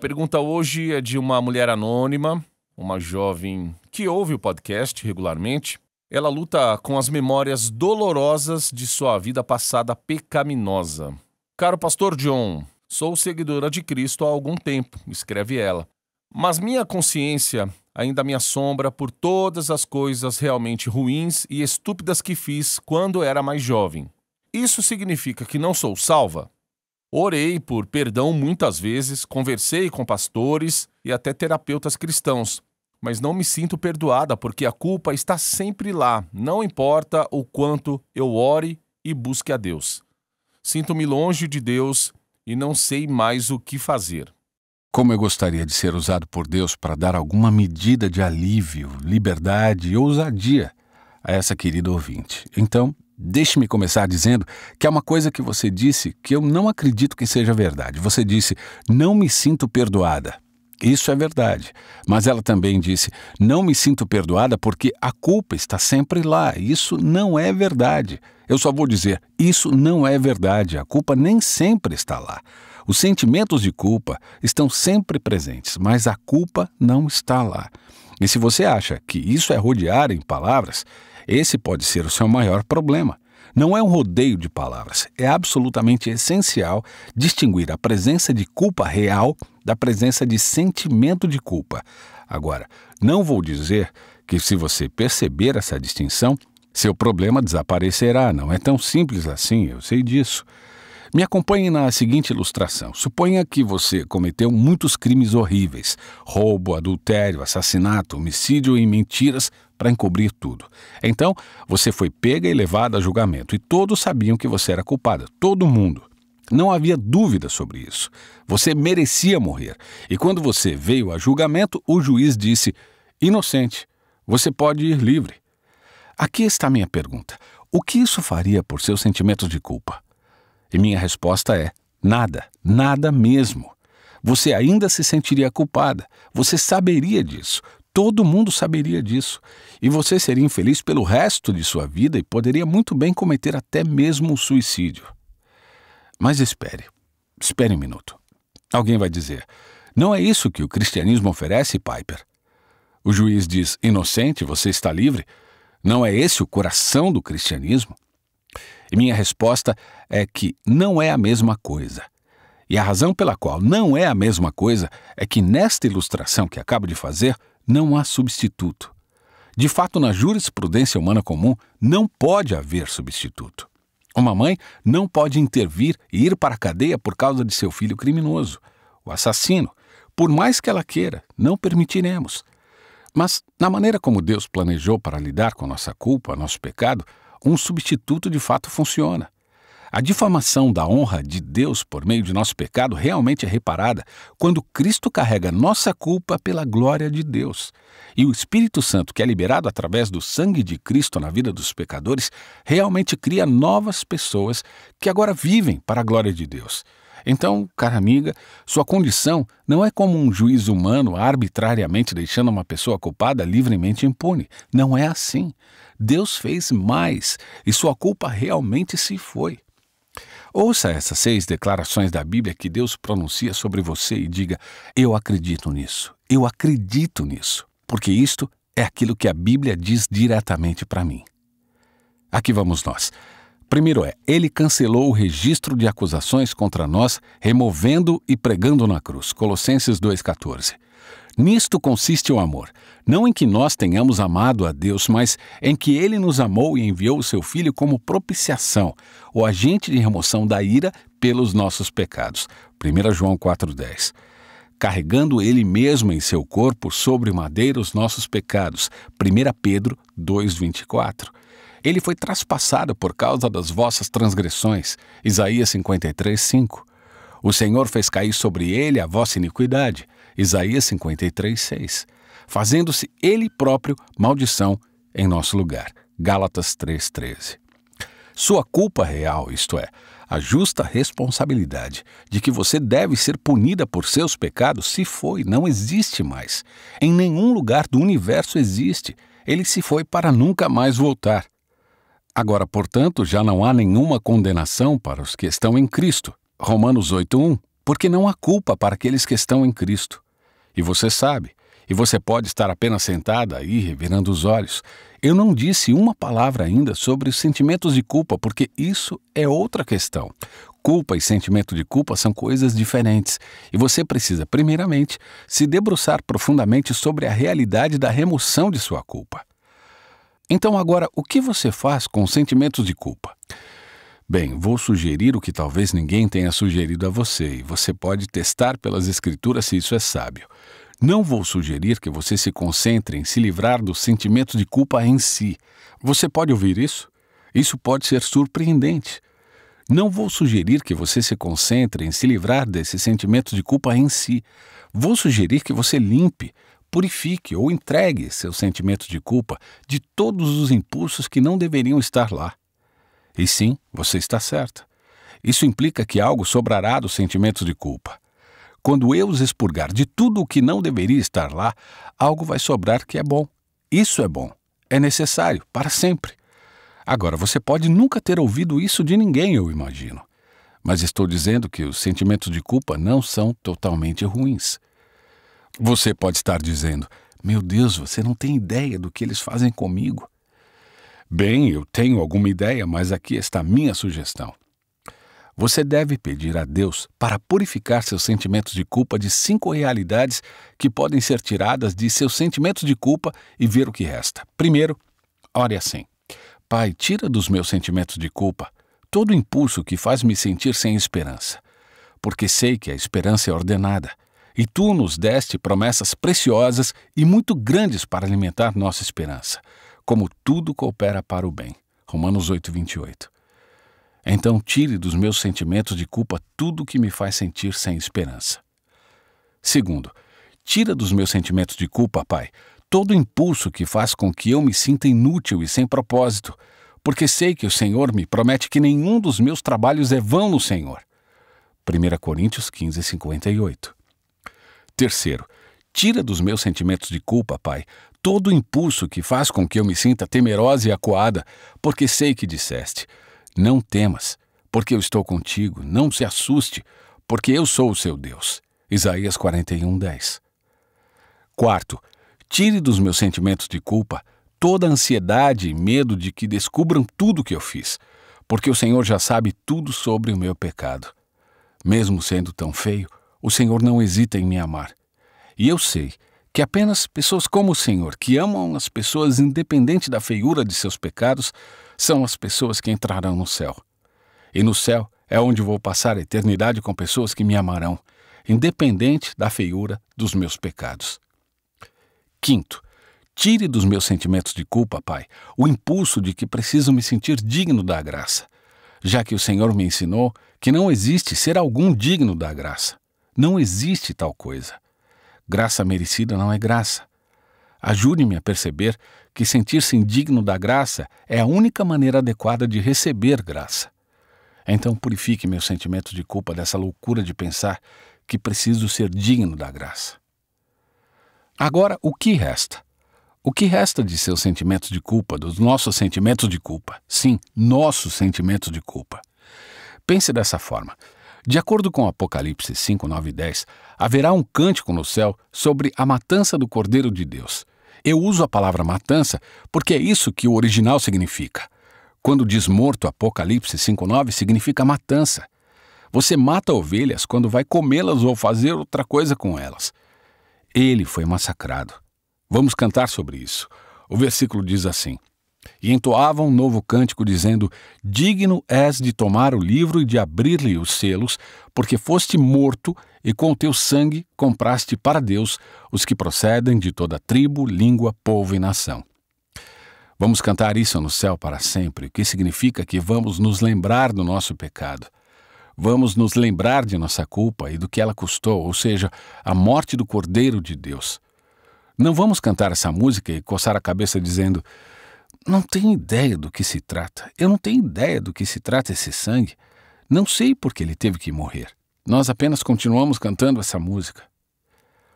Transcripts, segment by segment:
pergunta hoje é de uma mulher anônima, uma jovem que ouve o podcast regularmente. Ela luta com as memórias dolorosas de sua vida passada pecaminosa. Caro pastor John, sou seguidora de Cristo há algum tempo, escreve ela. Mas minha consciência ainda me assombra por todas as coisas realmente ruins e estúpidas que fiz quando era mais jovem. Isso significa que não sou salva? Orei por perdão muitas vezes, conversei com pastores e até terapeutas cristãos, mas não me sinto perdoada porque a culpa está sempre lá, não importa o quanto eu ore e busque a Deus. Sinto-me longe de Deus e não sei mais o que fazer. Como eu gostaria de ser usado por Deus para dar alguma medida de alívio, liberdade e ousadia a essa querida ouvinte. Então, Deixe-me começar dizendo que há uma coisa que você disse que eu não acredito que seja verdade. Você disse: Não me sinto perdoada. Isso é verdade. Mas ela também disse: Não me sinto perdoada porque a culpa está sempre lá. Isso não é verdade. Eu só vou dizer: Isso não é verdade. A culpa nem sempre está lá. Os sentimentos de culpa estão sempre presentes, mas a culpa não está lá. E se você acha que isso é rodear em palavras, esse pode ser o seu maior problema. Não é um rodeio de palavras. É absolutamente essencial distinguir a presença de culpa real da presença de sentimento de culpa. Agora, não vou dizer que, se você perceber essa distinção, seu problema desaparecerá. Não é tão simples assim, eu sei disso. Me acompanhe na seguinte ilustração. Suponha que você cometeu muitos crimes horríveis: roubo, adultério, assassinato, homicídio e mentiras para encobrir tudo. Então, você foi pega e levada a julgamento, e todos sabiam que você era culpada, todo mundo. Não havia dúvida sobre isso. Você merecia morrer. E quando você veio a julgamento, o juiz disse: inocente, você pode ir livre. Aqui está minha pergunta: o que isso faria por seus sentimentos de culpa? E minha resposta é: nada, nada mesmo. Você ainda se sentiria culpada, você saberia disso, Todo mundo saberia disso, e você seria infeliz pelo resto de sua vida e poderia muito bem cometer até mesmo um suicídio. Mas espere, espere um minuto. Alguém vai dizer: não é isso que o cristianismo oferece, Piper. O juiz diz: inocente, você está livre. Não é esse o coração do cristianismo? E minha resposta é que não é a mesma coisa. E a razão pela qual não é a mesma coisa é que nesta ilustração que acabo de fazer, não há substituto. De fato, na jurisprudência humana comum, não pode haver substituto. Uma mãe não pode intervir e ir para a cadeia por causa de seu filho criminoso, o assassino. Por mais que ela queira, não permitiremos. Mas, na maneira como Deus planejou para lidar com nossa culpa, nosso pecado, um substituto de fato funciona. A difamação da honra de Deus por meio de nosso pecado realmente é reparada quando Cristo carrega nossa culpa pela glória de Deus. E o Espírito Santo, que é liberado através do sangue de Cristo na vida dos pecadores, realmente cria novas pessoas que agora vivem para a glória de Deus. Então, cara amiga, sua condição não é como um juiz humano arbitrariamente deixando uma pessoa culpada livremente impune. Não é assim. Deus fez mais e sua culpa realmente se foi. Ouça essas seis declarações da Bíblia que Deus pronuncia sobre você e diga: Eu acredito nisso, eu acredito nisso, porque isto é aquilo que a Bíblia diz diretamente para mim. Aqui vamos nós. Primeiro é, ele cancelou o registro de acusações contra nós, removendo e pregando na cruz. Colossenses 2,14. Nisto consiste o amor, não em que nós tenhamos amado a Deus, mas em que Ele nos amou e enviou o seu Filho como propiciação, o agente de remoção da ira pelos nossos pecados. 1 João 4,10 carregando ele mesmo em seu corpo sobre madeira os nossos pecados. 1 Pedro 2:24. Ele foi traspassado por causa das vossas transgressões. Isaías 5. O Senhor fez cair sobre ele a vossa iniquidade. Isaías 53, 6, fazendo-se ele próprio maldição em nosso lugar. Gálatas 3,13. Sua culpa real, isto é, a justa responsabilidade de que você deve ser punida por seus pecados, se foi, não existe mais. Em nenhum lugar do universo existe. Ele se foi para nunca mais voltar. Agora, portanto, já não há nenhuma condenação para os que estão em Cristo. Romanos 8:1. Porque não há culpa para aqueles que estão em Cristo. E você sabe. E você pode estar apenas sentada aí, revirando os olhos. Eu não disse uma palavra ainda sobre os sentimentos de culpa, porque isso é outra questão. Culpa e sentimento de culpa são coisas diferentes, e você precisa, primeiramente, se debruçar profundamente sobre a realidade da remoção de sua culpa. Então, agora, o que você faz com os sentimentos de culpa? Bem, vou sugerir o que talvez ninguém tenha sugerido a você, e você pode testar pelas Escrituras se isso é sábio. Não vou sugerir que você se concentre em se livrar do sentimento de culpa em si. Você pode ouvir isso? Isso pode ser surpreendente. Não vou sugerir que você se concentre em se livrar desse sentimento de culpa em si. Vou sugerir que você limpe, purifique ou entregue seu sentimento de culpa de todos os impulsos que não deveriam estar lá. E sim, você está certa. Isso implica que algo sobrará dos sentimentos de culpa. Quando eu os expurgar de tudo o que não deveria estar lá, algo vai sobrar que é bom. Isso é bom. É necessário, para sempre. Agora, você pode nunca ter ouvido isso de ninguém, eu imagino. Mas estou dizendo que os sentimentos de culpa não são totalmente ruins. Você pode estar dizendo: Meu Deus, você não tem ideia do que eles fazem comigo. Bem, eu tenho alguma ideia, mas aqui está minha sugestão. Você deve pedir a Deus para purificar seus sentimentos de culpa de cinco realidades que podem ser tiradas de seus sentimentos de culpa e ver o que resta. Primeiro, ore assim: Pai, tira dos meus sentimentos de culpa todo impulso que faz me sentir sem esperança, porque sei que a esperança é ordenada e tu nos deste promessas preciosas e muito grandes para alimentar nossa esperança como tudo coopera para o bem. Romanos 8, 28. Então tire dos meus sentimentos de culpa tudo que me faz sentir sem esperança. Segundo, tira dos meus sentimentos de culpa, Pai, todo impulso que faz com que eu me sinta inútil e sem propósito, porque sei que o Senhor me promete que nenhum dos meus trabalhos é vão no Senhor. 1 Coríntios 15, 58. Terceiro, tira dos meus sentimentos de culpa, Pai, todo o impulso que faz com que eu me sinta temerosa e acuada, porque sei que disseste: Não temas, porque eu estou contigo, não se assuste, porque eu sou o seu Deus. Isaías 41, 10. Quarto, tire dos meus sentimentos de culpa toda a ansiedade e medo de que descubram tudo o que eu fiz, porque o Senhor já sabe tudo sobre o meu pecado. Mesmo sendo tão feio, o Senhor não hesita em me amar. E eu sei que apenas pessoas como o Senhor, que amam as pessoas independente da feiura de seus pecados, são as pessoas que entrarão no céu. E no céu é onde vou passar a eternidade com pessoas que me amarão, independente da feiura dos meus pecados. Quinto, tire dos meus sentimentos de culpa, Pai, o impulso de que preciso me sentir digno da graça, já que o Senhor me ensinou que não existe ser algum digno da graça. Não existe tal coisa. Graça merecida não é graça. Ajude-me a perceber que sentir-se indigno da graça é a única maneira adequada de receber graça. Então purifique meus sentimentos de culpa dessa loucura de pensar que preciso ser digno da graça. Agora, o que resta? O que resta de seus sentimentos de culpa, dos nossos sentimentos de culpa? Sim, nossos sentimentos de culpa. Pense dessa forma. De acordo com Apocalipse 5, 9 e 10, haverá um cântico no céu sobre a matança do Cordeiro de Deus. Eu uso a palavra matança porque é isso que o original significa. Quando diz morto, Apocalipse 5,9 significa matança. Você mata ovelhas quando vai comê-las ou fazer outra coisa com elas. Ele foi massacrado. Vamos cantar sobre isso. O versículo diz assim: e entoava um novo cântico, dizendo: Digno és de tomar o livro e de abrir-lhe os selos, porque foste morto e com o teu sangue compraste para Deus os que procedem de toda tribo, língua, povo e nação. Vamos cantar isso no céu para sempre, o que significa que vamos nos lembrar do nosso pecado. Vamos nos lembrar de nossa culpa e do que ela custou, ou seja, a morte do Cordeiro de Deus. Não vamos cantar essa música e coçar a cabeça dizendo: não tenho ideia do que se trata. Eu não tenho ideia do que se trata esse sangue. Não sei por que ele teve que morrer. Nós apenas continuamos cantando essa música.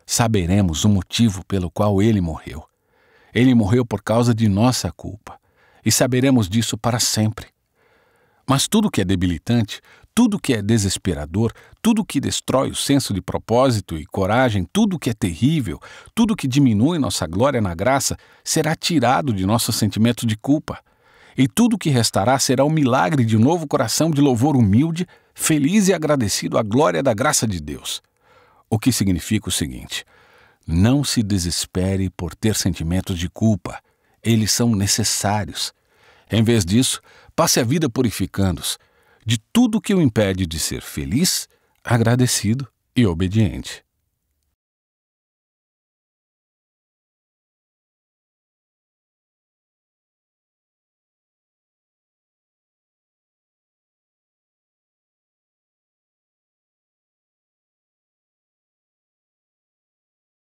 Saberemos o motivo pelo qual ele morreu. Ele morreu por causa de nossa culpa. E saberemos disso para sempre. Mas tudo que é debilitante, tudo que é desesperador, tudo que destrói o senso de propósito e coragem, tudo que é terrível, tudo que diminui nossa glória na graça, será tirado de nosso sentimento de culpa. E tudo que restará será o milagre de um novo coração de louvor humilde, feliz e agradecido à glória da graça de Deus. O que significa o seguinte: não se desespere por ter sentimentos de culpa, eles são necessários. Em vez disso, passe a vida purificando-os de tudo que o impede de ser feliz, agradecido e obediente.